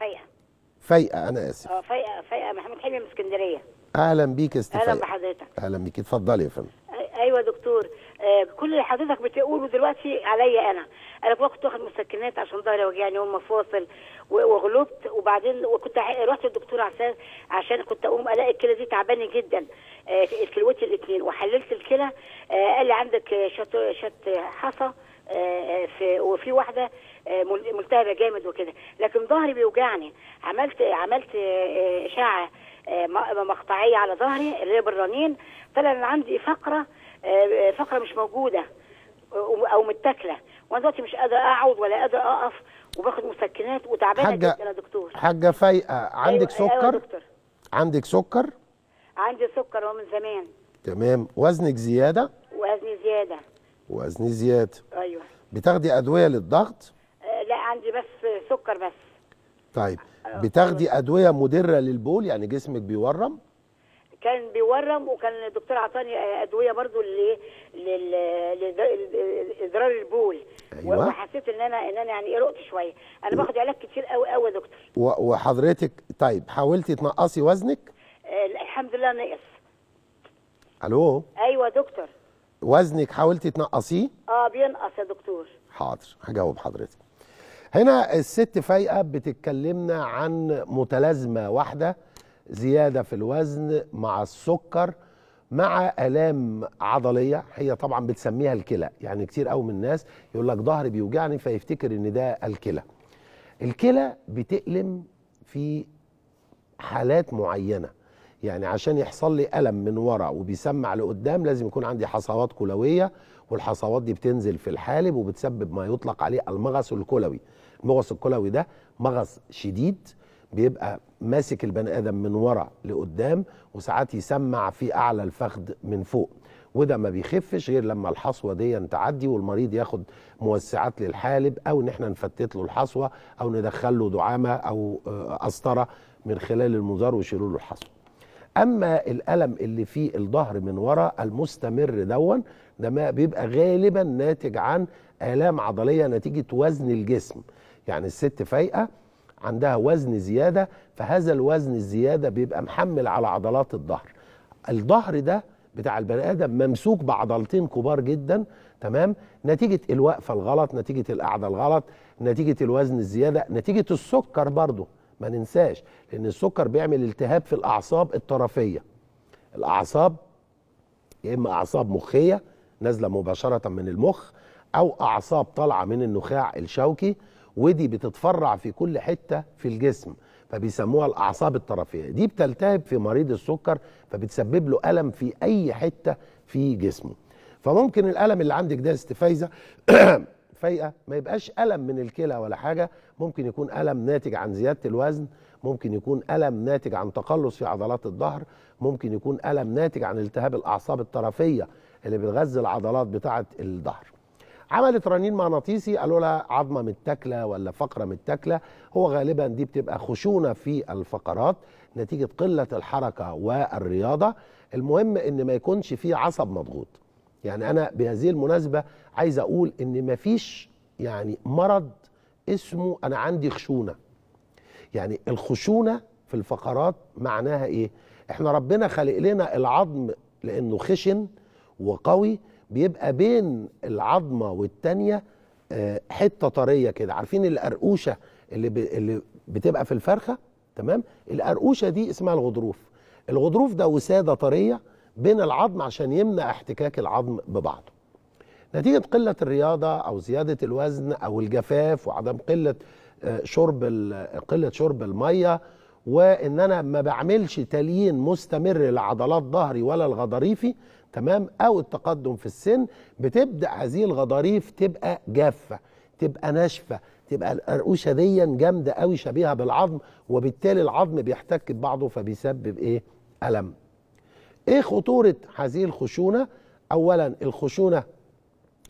فايقه فايقه انا اسف اه فايقه فايقه محمود حلمي من اسكندريه اهلا بيك يا استاذ اهلا بحضرتك اهلا بيك اتفضلي يا فندم ايوه دكتور آه كل اللي حضرتك بتقوله دلوقتي عليا انا انا كنت واخد مسكنات عشان ظهري وجعني ومفاصل وغلبت وبعدين وكنت رحت للدكتور عشان عشان كنت اقوم الاقي الكلى دي تعبانه جدا آه كلوتي الاثنين وحللت الكلى آه قال لي عندك شت شت حصى آه، في وفي واحده آه، ملتهبه جامد وكده لكن ظهري بيوجعني عملت عملت آه، اشعه مقطعيه على ظهري اللي هي بالرنين طلع عندي فقره فقره مش موجوده او متاكله وانا دلوقتي مش قادره اقعد ولا قادره اقف وباخد مسكنات وتعبانه جدا يا دكتور حاجه فايقه أيوة، عندك أيوة سكر أيوة دكتور. عندك سكر عندي سكر ومن زمان تمام وزنك زياده وزني زياده وزني زياد ايوه بتاخدي ادويه للضغط آه، لا عندي بس سكر بس طيب آه، بتاخدي ادويه مدره للبول يعني جسمك بيورم كان بيورم وكان الدكتور عطاني ادويه برضو لاضرار البول أيوة. وحسيت ان انا ان انا يعني ايه رقت شويه انا باخد علاج كتير قوي قوي يا دكتور وحضرتك طيب حاولتي تنقصي وزنك آه الحمد لله نقص الو ايوه يا دكتور وزنك حاولتي تنقصيه؟ اه بينقص يا دكتور حاضر هجاوب حضرتك هنا الست فايقه بتتكلمنا عن متلازمه واحده زياده في الوزن مع السكر مع الام عضليه هي طبعا بتسميها الكلى يعني كتير قوي من الناس يقول لك ظهري بيوجعني فيفتكر ان ده الكلى الكلى بتألم في حالات معينه يعني عشان يحصل لي الم من ورا وبيسمع لقدام لازم يكون عندي حصوات كلويه والحصوات دي بتنزل في الحالب وبتسبب ما يطلق عليه المغص الكلوي المغص الكلوي ده مغص شديد بيبقى ماسك البني ادم من ورا لقدام وساعات يسمع في اعلى الفخذ من فوق وده ما بيخفش غير لما الحصوه دي تعدي والمريض ياخد موسعات للحالب او ان احنا نفتت له الحصوه او ندخل له دعامه او قسطره آه، من خلال المزار ويشيلوا له الحصوه اما الالم اللي في الظهر من ورا المستمر دون ده ما بيبقى غالبا ناتج عن الام عضليه نتيجه وزن الجسم يعني الست فايقه عندها وزن زياده فهذا الوزن الزياده بيبقى محمل على عضلات الظهر الظهر ده بتاع البني ادم ممسوك بعضلتين كبار جدا تمام نتيجه الوقفه الغلط نتيجه القعده الغلط نتيجه الوزن الزياده نتيجه السكر برضه ما ننساش لان السكر بيعمل التهاب في الاعصاب الطرفيه الاعصاب يا اما اعصاب مخيه نازله مباشره من المخ او اعصاب طالعه من النخاع الشوكي ودي بتتفرع في كل حته في الجسم فبيسموها الاعصاب الطرفيه دي بتلتهب في مريض السكر فبتسبب له الم في اي حته في جسمه فممكن الالم اللي عندك ده استفايزه فايقه ما يبقاش الم من الكلى ولا حاجه ممكن يكون الم ناتج عن زياده الوزن ممكن يكون الم ناتج عن تقلص في عضلات الظهر ممكن يكون الم ناتج عن التهاب الاعصاب الطرفيه اللي بتغذي العضلات بتاعه الظهر عملت رنين مغناطيسي قالوا لها عظمه متاكله ولا فقره متاكله هو غالبا دي بتبقى خشونه في الفقرات نتيجه قله الحركه والرياضه المهم ان ما يكونش في عصب مضغوط يعني انا بهذه المناسبه عايز اقول ان مفيش يعني مرض اسمه انا عندي خشونه يعني الخشونه في الفقرات معناها ايه احنا ربنا خلق لنا العظم لانه خشن وقوي بيبقى بين العظمه والتانيه آه، حته طريه كده عارفين القرقوشه اللي اللي بتبقى في الفرخه تمام القرقوشه دي اسمها الغضروف الغضروف ده وساده طريه بين العظم عشان يمنع احتكاك العظم ببعضه نتيجة قلة الرياضة أو زيادة الوزن أو الجفاف وعدم قلة آه، شرب قلة شرب المية وإن أنا ما بعملش تليين مستمر لعضلات ظهري ولا الغضاريفي تمام أو التقدم في السن بتبدأ هذه الغضاريف تبقى جافة تبقى ناشفة تبقى القرقوشة دي جامدة قوي شبيهة بالعظم وبالتالي العظم بيحتك ببعضه فبيسبب إيه؟ ألم ايه خطوره هذه الخشونه اولا الخشونه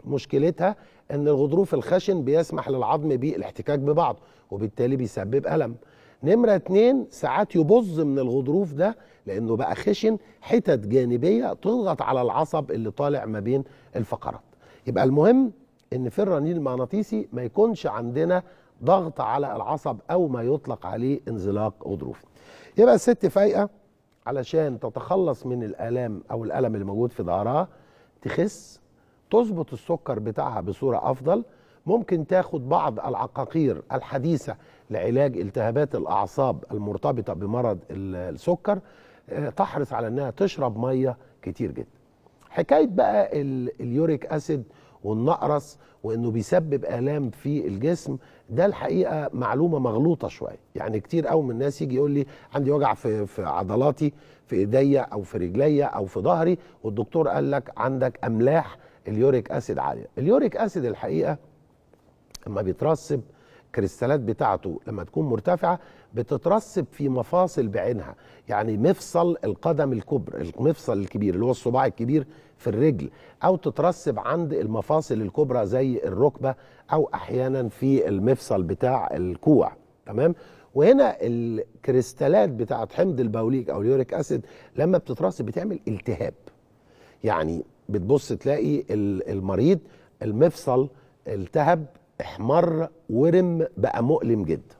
مشكلتها ان الغضروف الخشن بيسمح للعظم بالاحتكاك ببعضه وبالتالي بيسبب الم نمره اتنين ساعات يبظ من الغضروف ده لانه بقى خشن حتت جانبيه تضغط على العصب اللي طالع ما بين الفقرات يبقى المهم ان في الرنين المغناطيسي ما يكونش عندنا ضغط على العصب او ما يطلق عليه انزلاق غضروف يبقى الست فايقه علشان تتخلص من الالام او الالم اللي موجود في ظهرها تخس تظبط السكر بتاعها بصوره افضل ممكن تاخد بعض العقاقير الحديثه لعلاج التهابات الاعصاب المرتبطه بمرض السكر آه، تحرص على انها تشرب ميه كتير جدا حكايه بقى اليوريك اسيد والنقرس وانه بيسبب الام في الجسم ده الحقيقه معلومه مغلوطه شويه يعني كتير قوي من الناس يجي يقول لي عندي وجع في في عضلاتي في ايديا او في رجليا او في ظهري والدكتور قال لك عندك املاح اليوريك اسيد عاليه اليوريك اسيد الحقيقه اما بيترسب الكريستالات بتاعته لما تكون مرتفعه بتترسب في مفاصل بعينها يعني مفصل القدم الكبر المفصل الكبير اللي هو الصباع الكبير في الرجل او تترسب عند المفاصل الكبرى زي الركبه او احيانا في المفصل بتاع الكوع تمام وهنا الكريستالات بتاعه حمض البوليك او اليوريك اسيد لما بتترسب بتعمل التهاب يعني بتبص تلاقي المريض المفصل التهب احمر ورم بقى مؤلم جدا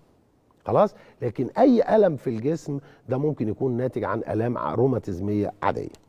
خلاص لكن اي الم في الجسم ده ممكن يكون ناتج عن الام روماتيزميه عاديه